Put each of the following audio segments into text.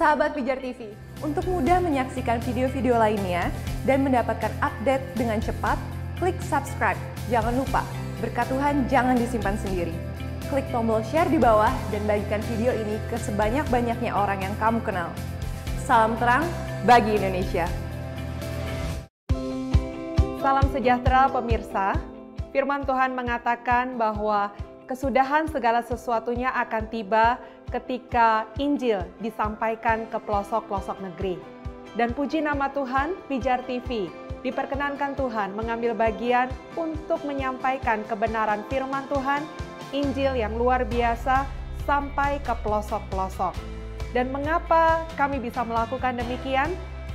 sahabat Pijar TV, untuk mudah menyaksikan video-video lainnya dan mendapatkan update dengan cepat, klik subscribe. Jangan lupa, berkat Tuhan jangan disimpan sendiri. Klik tombol share di bawah dan bagikan video ini ke sebanyak-banyaknya orang yang kamu kenal. Salam terang bagi Indonesia. Salam sejahtera pemirsa. Firman Tuhan mengatakan bahwa kesudahan segala sesuatunya akan tiba ketika Injil disampaikan ke pelosok-pelosok negeri. Dan puji nama Tuhan, Pijar TV diperkenankan Tuhan mengambil bagian untuk menyampaikan kebenaran firman Tuhan, Injil yang luar biasa sampai ke pelosok-pelosok. Dan mengapa kami bisa melakukan demikian?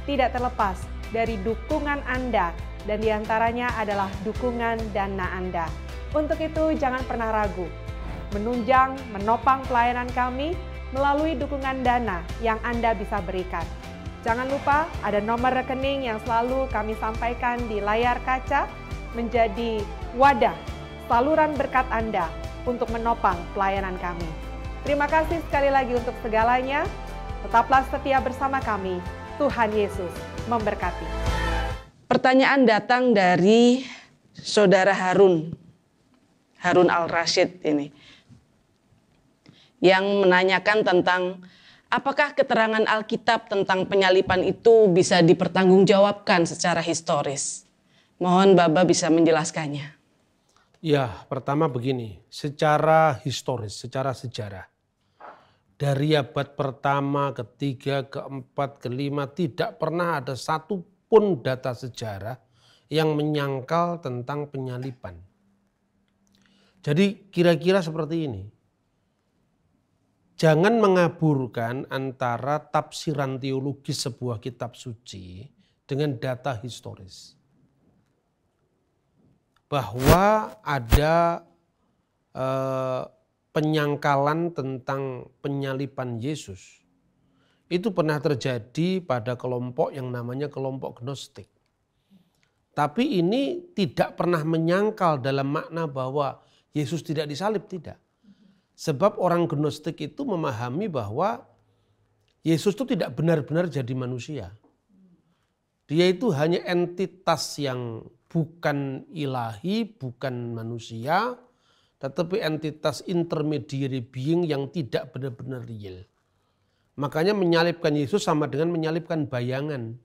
Tidak terlepas dari dukungan Anda dan diantaranya adalah dukungan dana Anda. Untuk itu jangan pernah ragu menunjang, menopang pelayanan kami melalui dukungan dana yang Anda bisa berikan. Jangan lupa ada nomor rekening yang selalu kami sampaikan di layar kaca menjadi wadah saluran berkat Anda untuk menopang pelayanan kami. Terima kasih sekali lagi untuk segalanya. Tetaplah setia bersama kami. Tuhan Yesus memberkati. Pertanyaan datang dari Saudara Harun. Harun Al-Rashid ini yang menanyakan tentang apakah keterangan Alkitab tentang penyalipan itu bisa dipertanggungjawabkan secara historis. Mohon bapak bisa menjelaskannya. Ya, pertama begini, secara historis, secara sejarah. Dari abad pertama, ketiga, keempat, kelima tidak pernah ada satu pun data sejarah yang menyangkal tentang penyalipan. Jadi kira-kira seperti ini jangan mengaburkan antara tafsiran teologis sebuah kitab suci dengan data historis. Bahwa ada eh, penyangkalan tentang penyalipan Yesus. Itu pernah terjadi pada kelompok yang namanya kelompok gnostik. Tapi ini tidak pernah menyangkal dalam makna bahwa Yesus tidak disalib, tidak. Sebab orang gnostik itu memahami bahwa Yesus itu tidak benar-benar jadi manusia. Dia itu hanya entitas yang bukan ilahi, bukan manusia, tetapi entitas intermediary being yang tidak benar-benar real. Makanya menyalipkan Yesus sama dengan menyalipkan bayangan.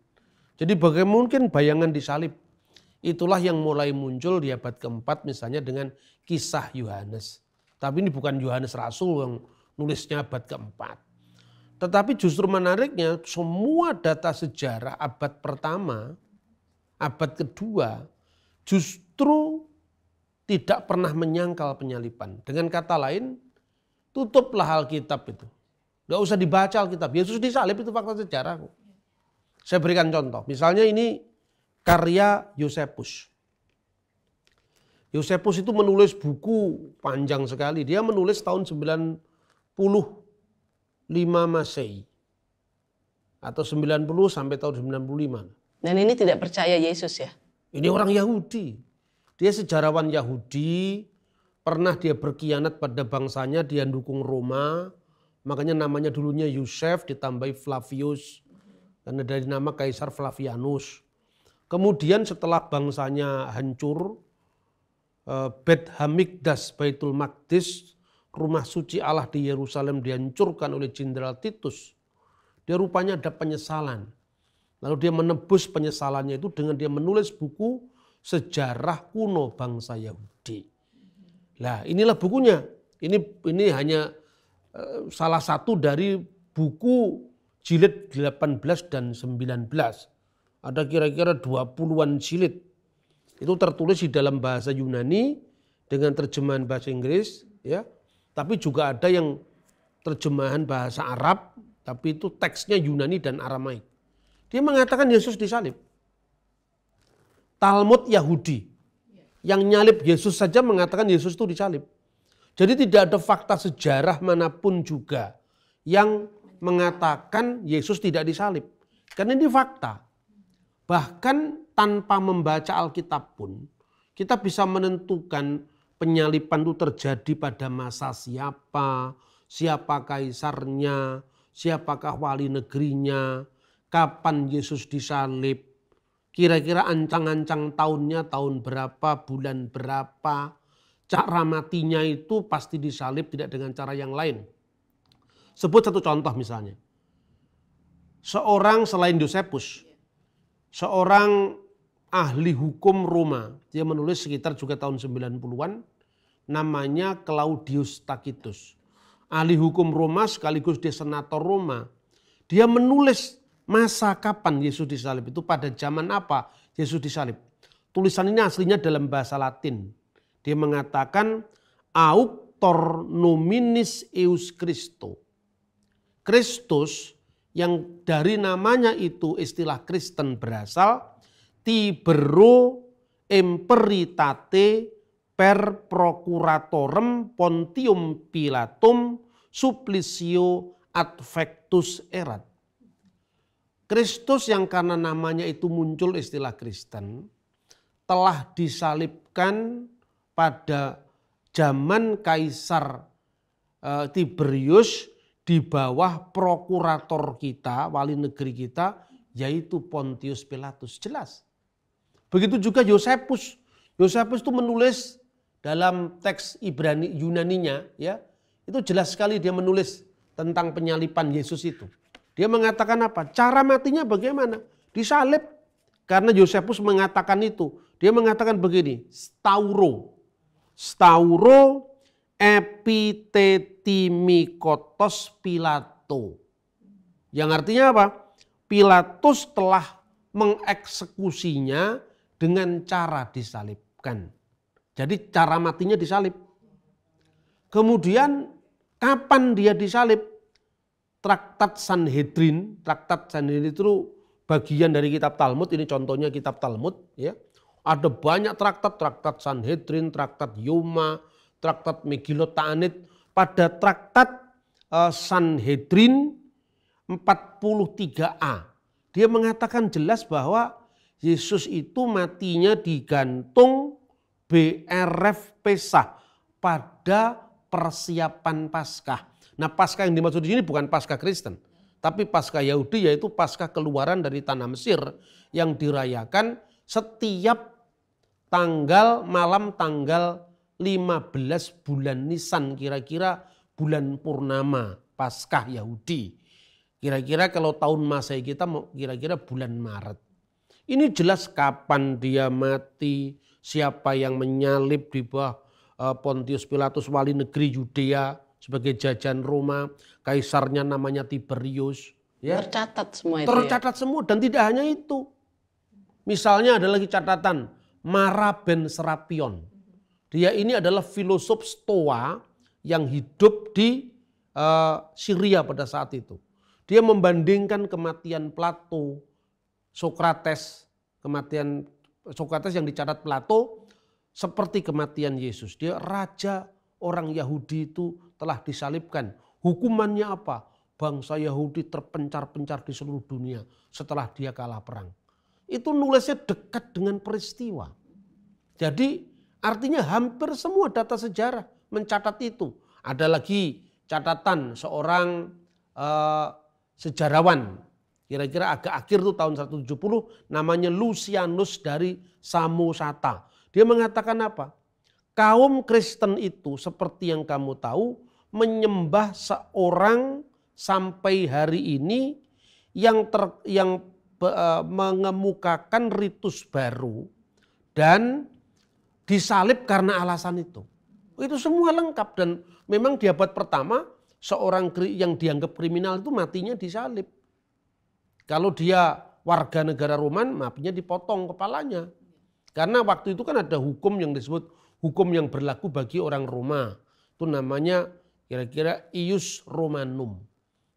Jadi bagaimana mungkin bayangan disalib? Itulah yang mulai muncul di abad keempat misalnya dengan kisah Yohanes. Tapi ini bukan Yohanes Rasul yang nulisnya abad keempat. Tetapi justru menariknya semua data sejarah abad pertama, abad kedua justru tidak pernah menyangkal penyaliban. Dengan kata lain, tutuplah hal kitab itu. Gak usah dibaca Alkitab. Yesus disalib itu fakta sejarah. Saya berikan contoh. Misalnya ini karya Yosepus. Yosepus itu menulis buku panjang sekali. Dia menulis tahun 95 Masehi. Atau 90 sampai tahun 95. Dan ini tidak percaya Yesus ya? Ini orang Yahudi. Dia sejarawan Yahudi, pernah dia berkhianat pada bangsanya, dia dukung Roma. Makanya namanya dulunya Yosef ditambahi Flavius. Karena dari nama Kaisar Flavianus. Kemudian setelah bangsanya hancur, Eh, Bet Hamikdas, Baitul Maqdis, rumah suci Allah di Yerusalem dihancurkan oleh Jenderal Titus. Dia rupanya ada penyesalan. Lalu dia menebus penyesalannya itu dengan dia menulis buku Sejarah Kuno Bangsa Yahudi. Nah inilah bukunya. Ini ini hanya eh, salah satu dari buku jilid 18 dan 19. Ada kira-kira 20-an jilid itu tertulis di dalam bahasa Yunani dengan terjemahan bahasa Inggris ya tapi juga ada yang terjemahan bahasa Arab tapi itu teksnya Yunani dan Aramaik dia mengatakan Yesus disalib Talmud Yahudi yang nyalip Yesus saja mengatakan Yesus itu disalib jadi tidak ada fakta sejarah manapun juga yang mengatakan Yesus tidak disalib karena ini fakta bahkan tanpa membaca Alkitab pun kita bisa menentukan penyalipan itu terjadi pada masa siapa, siapa kaisarnya, siapakah wali negerinya, kapan Yesus disalib, kira-kira ancang-ancang tahunnya tahun berapa, bulan berapa, cara matinya itu pasti disalib tidak dengan cara yang lain. Sebut satu contoh misalnya. Seorang selain Yosefus, seorang ahli hukum Roma. Dia menulis sekitar juga tahun 90-an namanya Claudius Tacitus. Ahli hukum Roma sekaligus dia senator Roma. Dia menulis masa kapan Yesus disalib itu pada zaman apa Yesus disalib. Tulisan ini aslinya dalam bahasa Latin. Dia mengatakan auctor nominis eus Christo. Kristus yang dari namanya itu istilah Kristen berasal tibero imperitate per procuratorem Pontium Pilatum suplicio advectus erat. Kristus yang karena namanya itu muncul istilah Kristen telah disalibkan pada zaman Kaisar e, Tiberius di bawah prokurator kita, wali negeri kita yaitu Pontius Pilatus. Jelas Begitu juga Yosefus. Yosefus itu menulis dalam teks Ibrani Yunaninya ya. Itu jelas sekali dia menulis tentang penyalipan Yesus itu. Dia mengatakan apa? Cara matinya bagaimana? Disalib. Karena Yosefus mengatakan itu. Dia mengatakan begini, stauro. Stauro Epitetimikotos pilato. Yang artinya apa? Pilatus telah mengeksekusinya dengan cara disalibkan. Jadi cara matinya disalib. Kemudian kapan dia disalib? Traktat Sanhedrin, traktat Sanhedrin itu bagian dari kitab Talmud, ini contohnya kitab Talmud ya. Ada banyak traktat, traktat Sanhedrin, traktat Yoma, traktat Megillot Ta'anit. Pada traktat eh, Sanhedrin 43a, dia mengatakan jelas bahwa Yesus itu matinya digantung BRF Pesah pada persiapan Paskah. Nah, Paskah yang dimaksud di sini bukan Paskah Kristen, tapi Paskah Yahudi yaitu Paskah keluaran dari tanah Mesir yang dirayakan setiap tanggal malam tanggal 15 bulan Nisan kira-kira bulan purnama Paskah Yahudi. Kira-kira kalau tahun Masehi kita kira-kira bulan Maret. Ini jelas kapan dia mati, siapa yang menyalip di bawah eh, Pontius Pilatus wali negeri Yudea sebagai jajan Roma, kaisarnya namanya Tiberius. Ya. Tercatat semua itu. Ya? Tercatat ya? semua dan tidak hanya itu. Misalnya ada lagi catatan Mara ben Serapion. Dia ini adalah filosof Stoa yang hidup di uh, Syria pada saat itu. Dia membandingkan kematian Plato Sokrates, kematian Sokrates yang dicatat Plato seperti kematian Yesus. Dia raja orang Yahudi itu telah disalibkan. Hukumannya apa? Bangsa Yahudi terpencar-pencar di seluruh dunia setelah dia kalah perang. Itu nulisnya dekat dengan peristiwa. Jadi artinya hampir semua data sejarah mencatat itu. Ada lagi catatan seorang uh, sejarawan kira-kira agak akhir tuh tahun 170 namanya Lucianus dari Samosata. Dia mengatakan apa? Kaum Kristen itu seperti yang kamu tahu menyembah seorang sampai hari ini yang ter, yang uh, mengemukakan ritus baru dan disalib karena alasan itu. Itu semua lengkap dan memang di abad pertama seorang yang dianggap kriminal itu matinya disalib kalau dia warga negara Roman, maafnya dipotong kepalanya. Karena waktu itu kan ada hukum yang disebut hukum yang berlaku bagi orang Roma. Itu namanya kira-kira ius romanum.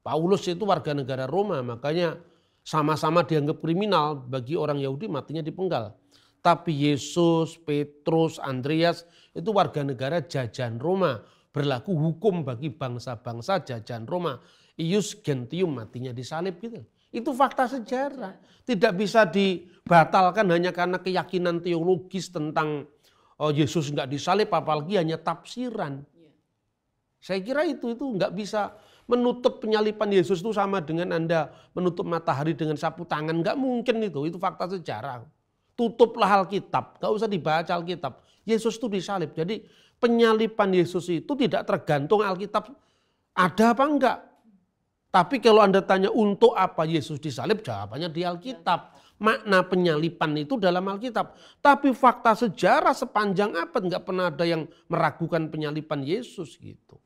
Paulus itu warga negara Roma, makanya sama-sama dianggap kriminal bagi orang Yahudi matinya dipenggal. Tapi Yesus, Petrus, Andreas itu warga negara jajan Roma. Berlaku hukum bagi bangsa-bangsa jajan Roma. Ius gentium matinya disalib gitu. Itu fakta sejarah. Tidak bisa dibatalkan hanya karena keyakinan teologis tentang oh, Yesus nggak disalib, apalagi hanya tafsiran. Iya. Saya kira itu itu nggak bisa menutup penyalipan Yesus itu sama dengan Anda menutup matahari dengan sapu tangan. Nggak mungkin itu, itu fakta sejarah. Tutuplah Alkitab, nggak usah dibaca Alkitab. Yesus itu disalib. Jadi penyalipan Yesus itu tidak tergantung Alkitab ada apa enggak. Tapi kalau Anda tanya untuk apa Yesus disalib, jawabannya di Alkitab. Makna penyalipan itu dalam Alkitab. Tapi fakta sejarah sepanjang apa nggak pernah ada yang meragukan penyalipan Yesus gitu.